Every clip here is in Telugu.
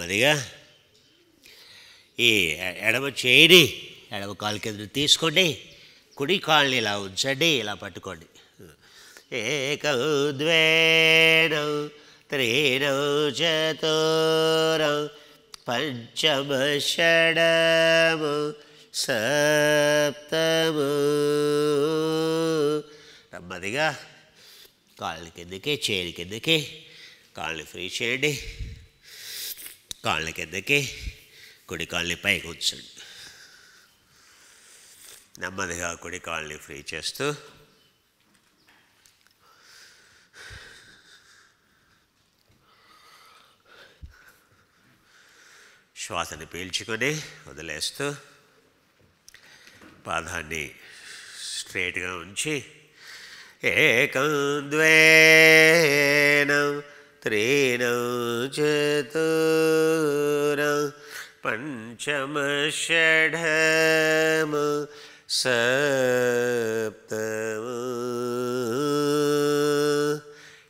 నెమ్మదిగా ఈ ఎడమ చేయని ఎడమ కాలు కింద తీసుకోండి కుడి కాళ్ళని ఇలా ఉంచండి ఇలా పట్టుకోండి ఏకౌ ద్వేనౌ త్రీనౌ చతురౌ పంచమ షడము సప్తము నెమ్మదిగా కాళ్ళ కిందకి చేతి కిందకి కాళ్ళు ఫ్రీ చేయండి కాళ్ళ కిందకి కుడి కాళ్ళని పైకి ఉంచండి నెమ్మదిగా కుడి కాళ్ళని ఫ్రీ చేస్తూ శ్వాసని పీల్చుకొని వదిలేస్తూ పాదాన్ని స్ట్రేట్గా ఉంచి ఏకం ద్వేనం त्रीणौ పంచమ पञ्चमषढम సప్త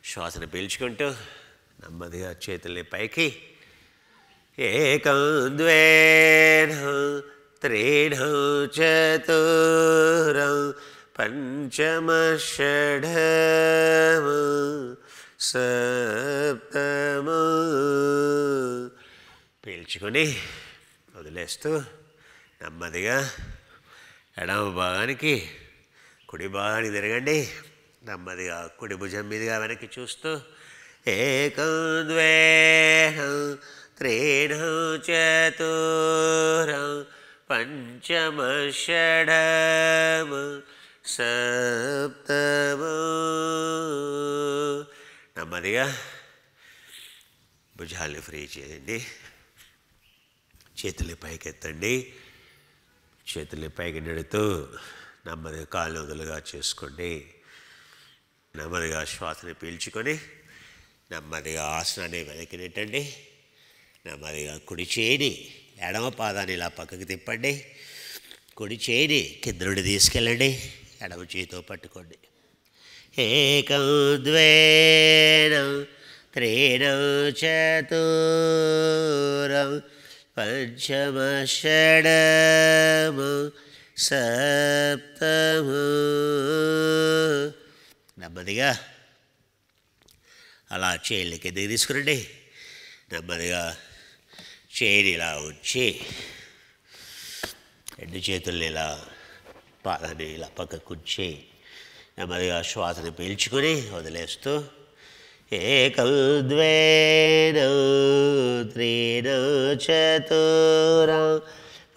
శ్వాసను పీల్చుకుంటూ నెమ్మదిగా చేతుల్ని పైకి ఏకం ద్వేహం త్రీణం చతురం పంచమ షఢము సప్తము పీల్చుకొని వదిలేస్తూ నెమ్మదిగా ఎడమ భాగానికి కుడి భాగానికి తిరగండి నెమ్మదిగా కుడి భుజం మీదుగా వెనక్కి చూస్తూ ఏకం ద్వేహం త్రీణం చతురం పంచమ షడము సప్తము నెమ్మదిగా భుజాల్ని ఫ్రీ చేయండి చేతులు పైకెత్తండి చేతులు పైకి నెడుతూ నెమ్మదిగా కాలు వదులుగా చేసుకోండి నెమ్మదిగా శ్వాసని పీల్చుకొని నెమ్మదిగా ఆసనాన్ని వెనక్కి నెట్టండి నెమ్మదిగా కుడి చేయని ఎడమ పాదాన్ని ఇలా పక్కకి తిప్పండి కుడి చేయని కింద నుండి తీసుకెళ్ళండి ఎడమ చేతితో పట్టుకోండి ఏకం एकं द्वेनौ చతురం పంచమ షడము సప్తము నెమ్మదిగా అలా చేయిలు కిందకి తీసుకురండి నెమ్మదిగా చేయిని ఇలా ఉంచి రెండు చేతుల్ని ఇలా పాదని ఇలా పక్కకు ఉంచి నెమ్మదిగా శ్వాసను పీల్చుకుని వదిలేస్తూ ఏకౌ ద్వేనౌ త్రీనౌ చతురా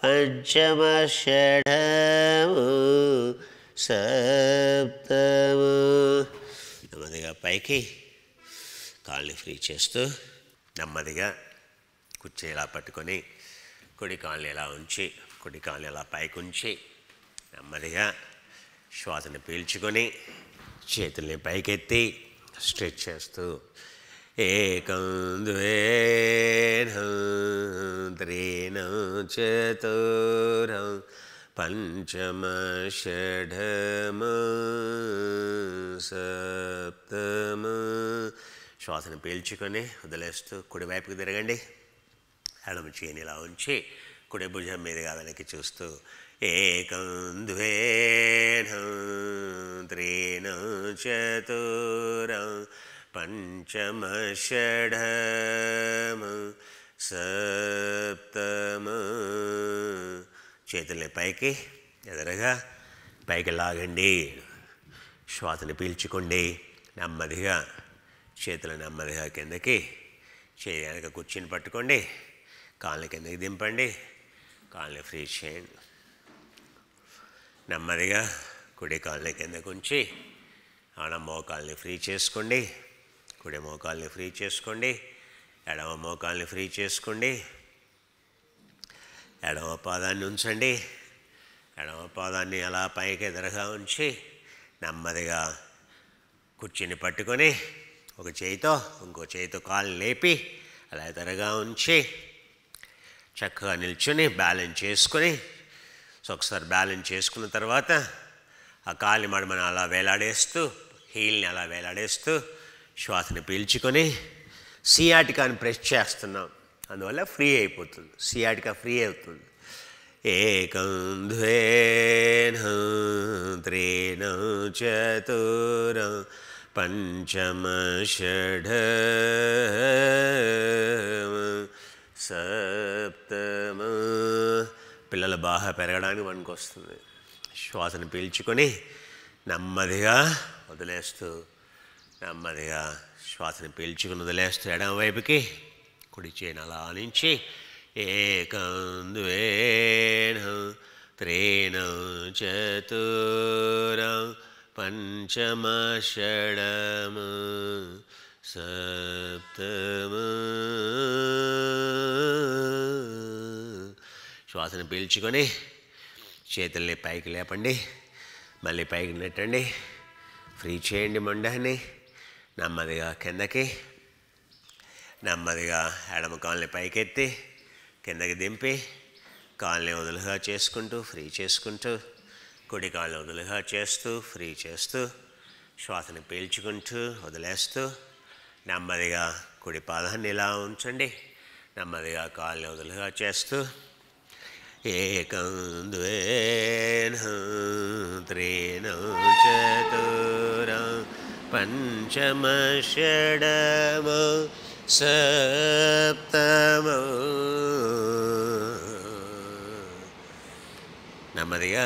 పంచమ షఢము సప్తము నెమ్మదిగా పైకి కాళ్ళు ఫ్రీ చేస్తూ నెమ్మదిగా కుర్చీ ఇలా పట్టుకొని కుడి కాళ్ళు ఇలా ఉంచి కుడి కాళ్ళు ఇలా పైకి ఉంచి నెమ్మదిగా శ్వాసని పీల్చుకొని చేతుల్ని పైకెత్తి స్ట్రెచ్ చేస్తూ ఏకం ద్వేనం త్రీణం చతురం పంచమ షఢమ సప్తమ శ్వాసను పీల్చుకొని వదిలేస్తూ కుడివైపుకి తిరగండి ఎడమ చేయనిలా ఇలా ఉంచి కుడి భుజం మీదుగా వెనక్కి చూస్తూ ఏకం ద్వేణం త్రీణం చతురం పంచమ షఢమ సప్తమ చేతులు పైకి ఎదురుగా పైకి లాగండి శ్వాసను పీల్చుకోండి నెమ్మదిగా చేతులు నెమ్మదిగా కిందకి చేయడానికి కూర్చుని పట్టుకోండి కాళ్ళ కిందకి దింపండి కాళ్ళని ఫ్రీ చేయండి నెమ్మదిగా కుడి కాళ్ళని కిందకు ఉంచి ఆడ మోకాల్ని ఫ్రీ చేసుకోండి కుడి మోకాల్ని ఫ్రీ చేసుకోండి ఎడమ మోకాల్ని ఫ్రీ చేసుకోండి ఎడమ పాదాన్ని ఉంచండి ఎడమ పాదాన్ని అలా పైకి ఎదురుగా ఉంచి నెమ్మదిగా కుర్చీని పట్టుకొని ఒక చేయితో ఇంకో చేయితో కాలు లేపి అలా ఎదురుగా ఉంచి చక్కగా నిల్చుని బ్యాలెన్స్ చేసుకొని సో ఒకసారి బ్యాలెన్స్ చేసుకున్న తర్వాత ఆ కాలి మడమని అలా వేలాడేస్తూ హీల్ని అలా వేలాడేస్తూ శ్వాసని పీల్చుకొని సియాటికాని ప్రెస్ చేస్తున్నాం అందువల్ల ఫ్రీ అయిపోతుంది సియాటికా ఫ్రీ అవుతుంది ఏకం త్రేణ చతుర పంచమ షఢ సప్తమ పిల్లలు బాగా పెరగడానికి వస్తుంది శ్వాసను పీల్చుకొని నెమ్మదిగా వదిలేస్తూ నెమ్మదిగా శ్వాసను పీల్చుకుని వదిలేస్తూ ఎడమవైపుకి కుడి చేయను అలా నుంచి ఏకందువేణ త్రేణ చతురం పంచమ షడము సప్తమ శ్వాసను పీల్చుకొని చేతుల్ని పైకి లేపండి మళ్ళీ పైకి నెట్టండి ఫ్రీ చేయండి మొండాన్ని నెమ్మదిగా కిందకి నెమ్మదిగా ఎడమ కాల్ని పైకెత్తి కిందకి దింపి కాల్ని వదులుగా చేసుకుంటూ ఫ్రీ చేసుకుంటూ కుడి కాళ్ళు వదులుగా చేస్తూ ఫ్రీ చేస్తూ శ్వాసని పీల్చుకుంటూ వదిలేస్తూ నెమ్మదిగా కుడి పాదాన్ని ఇలా ఉంచండి నెమ్మదిగా కాళ్ళు వదులుగా చేస్తూ ఏకం ద్వేన పంచమ షడమ సప్తమ నెమ్మదిగా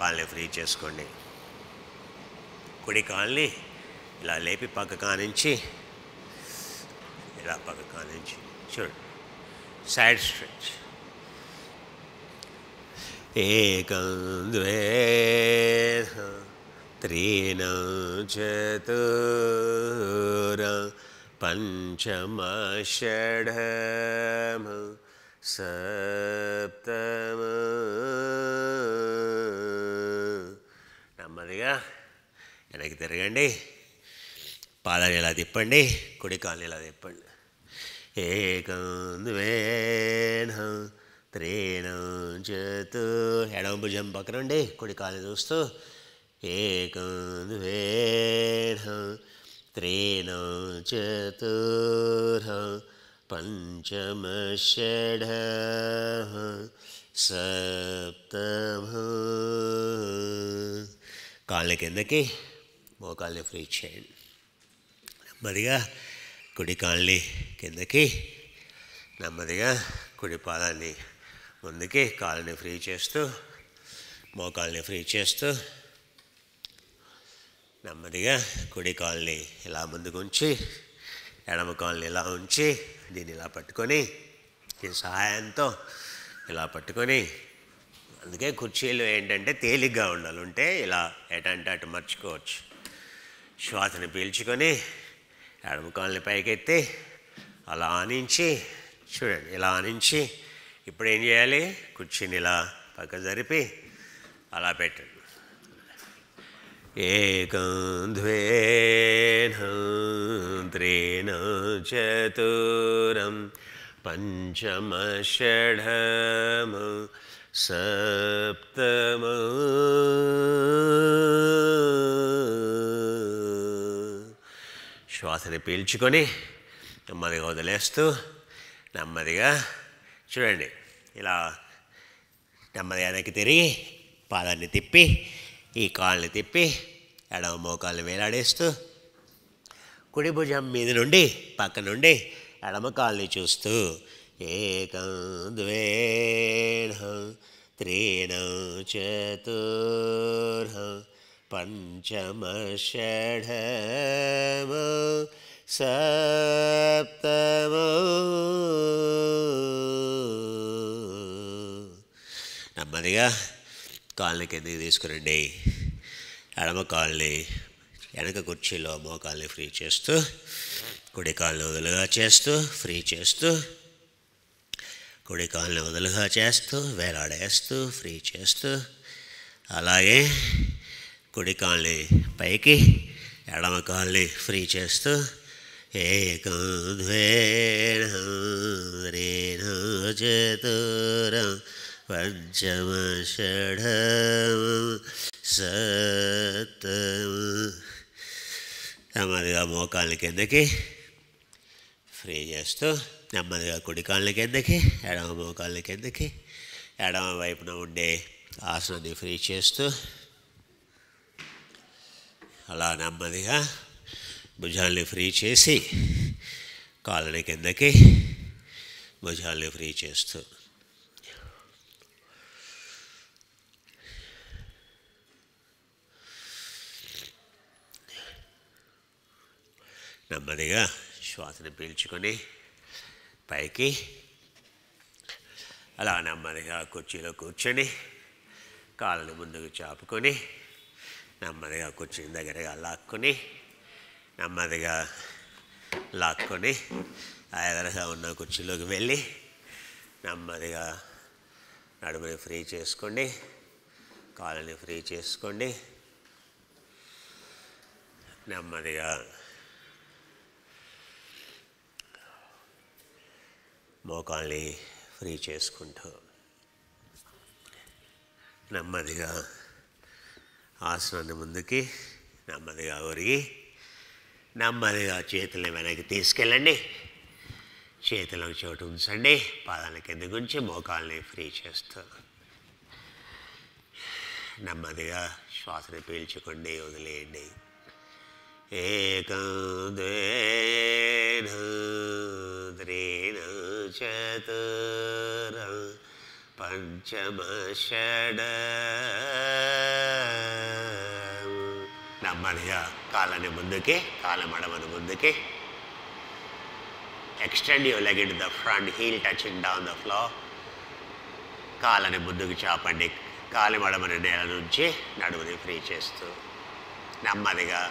కాళ్ళని ఫ్రీ చేసుకోండి కుడి కాళ్ళని ఇలా లేపి పక్క కానించి ఇలా పక్క కానించి చూడండి సైడ్ స్ట్రెచ్ ఏకం ద్వే త్రీణ చతుర పంచమ షఢ సప్తమ నెమ్మదిగా వెనక్కి తిరగండి పాదాలు ఇలా తిప్పండి కాళ్ళు ఇలా తిప్పండి ఏకం త్రేణ చేతు ఎడవ భుజం పక్కనండి కుడికాలు చూస్తూ ఏకంద్వేణ త్రేణ చతుర్ పంచమ షడ సప్తమ కాళ్ళ కిందకి మోకాళ్ళని ఫ్రీ చేయండి నెమ్మదిగా కుడి కాళ్ళని కిందకి నెమ్మదిగా కుడి పాదాన్ని ముందుకి కాళ్ళని ఫ్రీ చేస్తూ మోకాళ్ళని ఫ్రీ చేస్తూ నెమ్మదిగా కుడి కాళ్ళని ఇలా ముందుకు ఉంచి ఎడమ కాళ్ళని ఇలా ఉంచి దీన్ని ఇలా పట్టుకొని దీని సహాయంతో ఇలా పట్టుకొని అందుకే కుర్చీలు ఏంటంటే తేలిగ్గా ఉండాలి ఉంటే ఇలా ఎటంటే అటు మర్చుకోవచ్చు శ్వాసని పీల్చుకొని ఎడమకాలని పైకెత్తి అలా ఆనించి చూడండి ఇలా ఆనించి ఇప్పుడు ఏం చేయాలి కుర్చీని ఇలా పక్క జరిపి అలా పెట్టండి एकं త్రేణ చతురం పంచమ షఢమ సప్తమ శ్వాసని పీల్చుకొని నెమ్మదిగా వదిలేస్తూ నెమ్మదిగా చూడండి ఇలా నెమ్మది వెనక్కి తిరిగి పాదాన్ని తిప్పి ఈ కాళ్ళని తిప్పి ఎడవ మోకాళ్ళు వేలాడేస్తూ కుడి భుజం మీద నుండి పక్క నుండి ఎడమ కాళ్ళని చూస్తూ ఏకం ద్వేణ త్రీణ చతుర్హం పంచమో సప్తమో నెమ్మదిగా కాళ్ళని కిందకి తీసుకురండి ఎడమ కాళ్ళని వెనక కుర్చీలో మోకాల్ని ఫ్రీ చేస్తూ కుడి కాళ్ళని వదులుగా చేస్తూ ఫ్రీ చేస్తూ కుడి కాళ్ళని వదులుగా చేస్తూ వేలాడేస్తూ ఫ్రీ చేస్తూ అలాగే కుడి కాల్ని పైకి ఎడమ కాల్ని ఫ్రీ చేస్తూ ఏకం పంచమ షఢమ సప్తమ నెమ్మదిగా మోకాళ్ళ కిందకి ఫ్రీ చేస్తూ నెమ్మదిగా కుడి కాళ్ళ కిందకి ఎడమ మోకాళ్ళ కిందకి ఎడమ వైపున ఉండే ఆసనాన్ని ఫ్రీ చేస్తూ అలా నెమ్మదిగా భుజాలని ఫ్రీ చేసి కాళ్ళని కిందకి భుజాలని ఫ్రీ చేస్తూ నెమ్మదిగా శ్వాసని పీల్చుకొని పైకి అలా నెమ్మదిగా కుర్చీలో కూర్చొని కాళ్ళని ముందుకు చాపుకొని నెమ్మదిగా కూర్చుని దగ్గరగా లాక్కుని నెమ్మదిగా లాక్కొని ఆ ఎదురుగా ఉన్న కుర్చీలోకి వెళ్ళి నెమ్మదిగా నడుముని ఫ్రీ చేసుకోండి కాళ్ళని ఫ్రీ చేసుకోండి నెమ్మదిగా మోకాల్ని ఫ్రీ చేసుకుంటూ నెమ్మదిగా ఆసనాన్ని ముందుకి నెమ్మదిగా ఒరిగి నెమ్మదిగా చేతుల్ని వెనక్కి తీసుకెళ్ళండి చేతులకు చోటు ఉంచండి పాదాల కింద గురించి మోకాల్ని ఫ్రీ చేస్తూ నెమ్మదిగా శ్వాసని పీల్చుకోండి వదిలేయండి ఏకం ద్వేణ చతురం పంచమషడ నెమ్మదిగా కాలని ముందుకి కాలమడమని ముందుకే ముందుకి extend your leg it the front heel touching down the floor కాలని ముందుకు చాపండి కాలి మడమని నేల నుంచి నడుముని ఫ్రీ చేస్తూ నెమ్మదిగా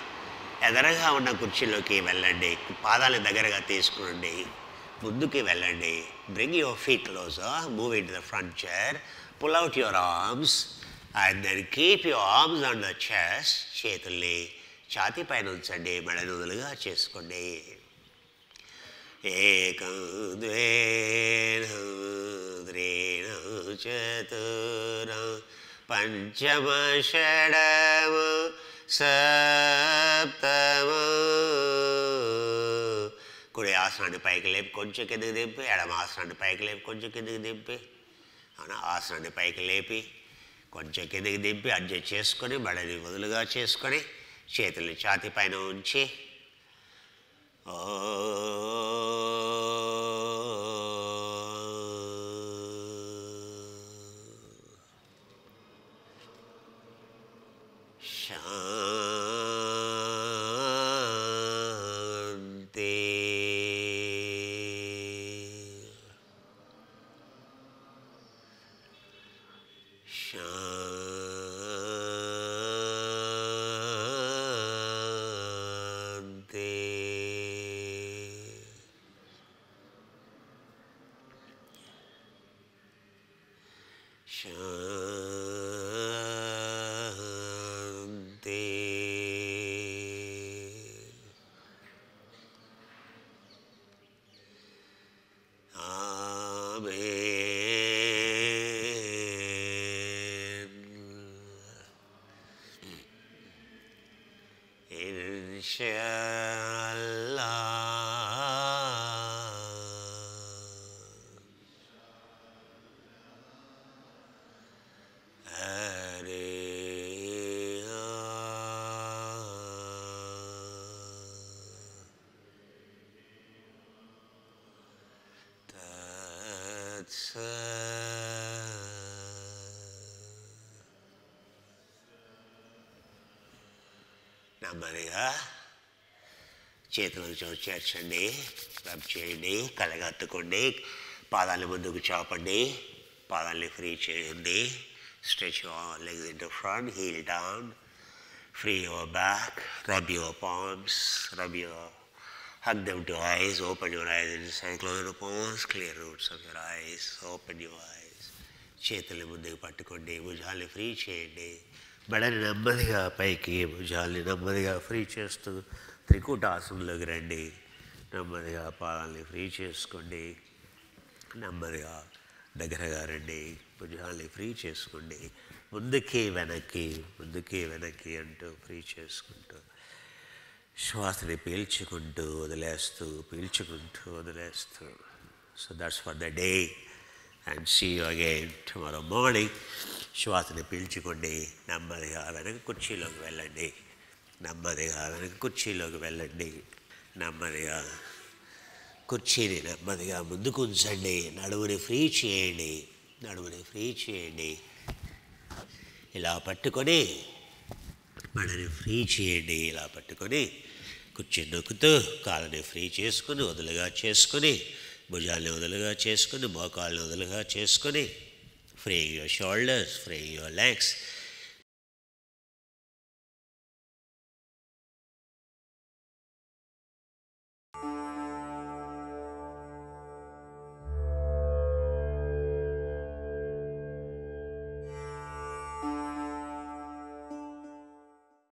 ఎదరగా ఉన్న కుర్చీలోకి వెళ్ళండి పాదాలను దగ్గరగా తీసుకురండి ముందుకి వెళ్ళండి bring your feet closer move in the front chair pull out your arms and then keep your arms on the chest చేతుల్ని ఛాతి పైన ఉంచండి మెడనుదులుగా చేసుకోండి ఏకం ద్వేణ చతుర పంచమ షడమ సప్తమో ఆసనాన్ని పైకి లేపి కొంచెం కిందకి దింపి ఎడమ ఆసనాన్ని పైకి లేపి కొంచెం కిందకి దింపి అవునా ఆసనాన్ని పైకి లేపి కొంచెం కిందకి దింపి అడ్జస్ట్ చేసుకొని బడని వదులుగా చేసుకొని చేతులు ఛాతి పైన ఉంచి ఓ మరిగా చేతులు చేర్చండి రబ్ చేయండి కలగత్తుకోండి పాదాలు ముందుకు చాపండి పాదాలని ఫ్రీ చేయండి stretch leg legs in front heel down free your back rub your palms rub your hook them to eyes open your eyes in close pose clear roots of your eyes open your eyes చేతులు ముందుకు పట్టుకోండి భుజాలు ఫ్రీ చేయండి మెడని నెమ్మదిగా పైకి భుజాల్ని నెమ్మదిగా ఫ్రీ చేస్తూ త్రికూటాసనంలోకి రండి నెమ్మదిగా పాదాలని ఫ్రీ చేసుకోండి నెమ్మదిగా దగ్గరగా రండి భుజాల్ని ఫ్రీ చేసుకోండి ముందుకి వెనక్కి ముందుకి వెనక్కి అంటూ ఫ్రీ చేసుకుంటూ శ్వాసని పీల్చుకుంటూ వదిలేస్తూ పీల్చుకుంటూ వదిలేస్తూ so that's for the day and see you again tomorrow morning శ్వాసని పీల్చుకోండి నెమ్మదిగా వెనక కుర్చీలోకి వెళ్ళండి నెమ్మదిగా వెనక కుర్చీలోకి వెళ్ళండి నెమ్మదిగా కుర్చీని నెమ్మదిగా ముందుకు ఉంచండి నడువుని ఫ్రీ చేయండి నడువుని ఫ్రీ చేయండి ఇలా పట్టుకొని మనని ఫ్రీ చేయండి ఇలా పట్టుకొని కుర్చీ నొక్కుతూ కాళ్ళని ఫ్రీ చేసుకుని వదులుగా చేసుకుని భుజాన్ని వదులుగా చేసుకుని మోకాళ్ళు వదులుగా చేసుకుని free your shoulders free your legs